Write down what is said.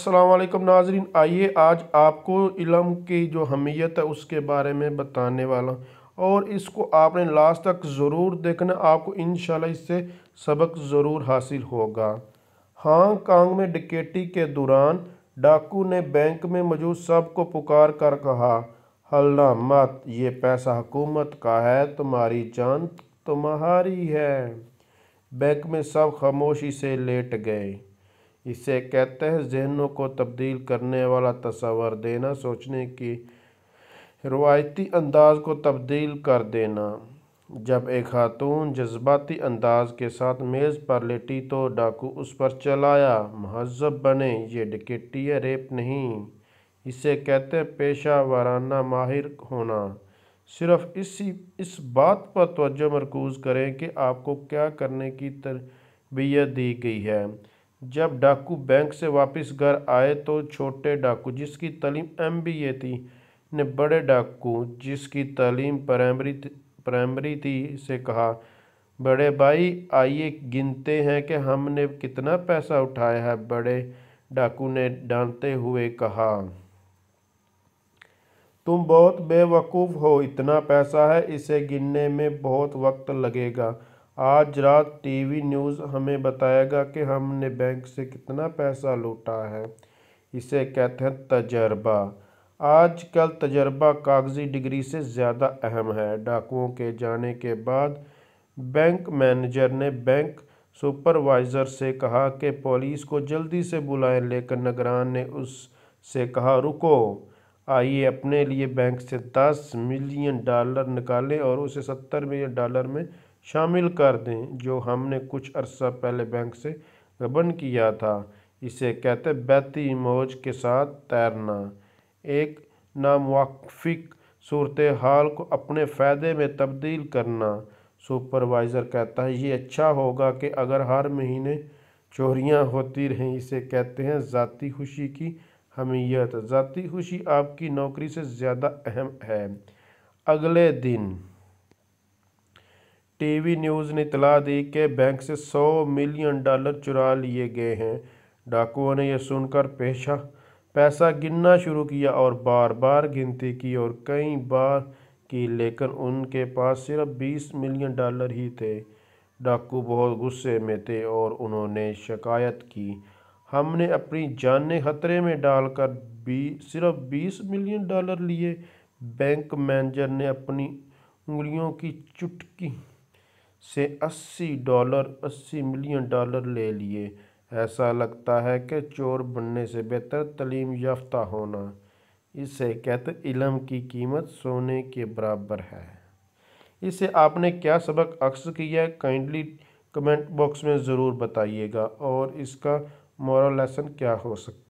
असलकम नाजरीन आइए आज आपको इलम की जो हमीयत है उसके बारे में बताने वाला और इसको आपने लास्ट तक ज़रूर देखना आपको इन इससे सबक ज़रूर हासिल होगा हांग कांग में डिकेटी के दौरान डाकू ने बैंक में मौजूद सब को पुकार कर कहा हल्ला मत ये पैसा हुकूमत का है तुम्हारी जान तुम्हारी है बैंक में सब खामोशी से लेट गए इसे कहते हैं जहनों को तब्दील करने वाला तस्वर देना सोचने की रवायती अंदाज को तब्दील कर देना जब एक खातून जज्बाती अंदाज के साथ मेज़ पर लेटी तो डाकू उस पर चलाया महजब बने ये है रेप नहीं इसे कहते पेशा वाराना माहिर होना सिर्फ इसी इस बात पर तोज्जो मरकूज़ करें कि आपको क्या करने की तरबियत दी गई है जब डाकू बैंक से वापस घर आए तो छोटे डाकू जिसकी तलीम एम बी ए थी ने बड़े डाकू जिसकी तलीम प्राइमरी प्राइमरी थी से कहा बड़े भाई आइए गिनते हैं कि हमने कितना पैसा उठाया है बड़े डाकू ने डांटते हुए कहा तुम बहुत बेवकूफ़ हो इतना पैसा है इसे गिनने में बहुत वक्त लगेगा आज रात टीवी न्यूज़ हमें बताएगा कि हमने बैंक से कितना पैसा लूटा है इसे कहते हैं तजर्बा आजकल तजर्बा कागजी डिग्री से ज़्यादा अहम है डाकुओं के जाने के बाद बैंक मैनेजर ने बैंक सुपरवाइज़र से कहा कि पुलिस को जल्दी से बुलाएं लेकर नगरान ने उससे कहा रुको आइए अपने लिए बैंक से दस मिलियन डॉलर निकालें और उसे सत्तर मिलियन डॉलर में शामिल कर दें जो हमने कुछ अरसा पहले बैंक से गबन किया था इसे कहते बैती मौज के साथ तैरना एक नामुआफिक सूरत हाल को अपने फ़ायदे में तब्दील करना सुपरवाइज़र कहता है ये अच्छा होगा कि अगर हर महीने चोरियां होती रहें इसे कहते हैं ज़ाती खुशी की हमीयत ज़ाती खुशी आपकी नौकरी से ज़्यादा अहम है अगले दिन टीवी न्यूज़ ने इतला दी कि बैंक से 100 मिलियन डॉलर चुरा लिए गए हैं डाकुओं ने यह सुनकर पेशा पैसा गिनना शुरू किया और बार बार गिनती की और कई बार की लेकिन उनके पास सिर्फ बीस मिलियन डॉलर ही थे डाकू बहुत गुस्से में थे और उन्होंने शिकायत की हमने अपनी जानें खतरे में डालकर भी सिर्फ बीस मिलियन डॉलर लिए बैंक मैनेजर ने अपनी उंगलियों की चुटकी से 80 डॉलर 80 मिलियन डॉलर ले लिए ऐसा लगता है कि चोर बनने से बेहतर तलीम याफ्ता होना इसे कहते इलम की कीमत सोने के बराबर है इसे आपने क्या सबक अक्स किया काइंडली कमेंट बॉक्स में ज़रूर बताइएगा और इसका मॉरल लेसन क्या हो सकता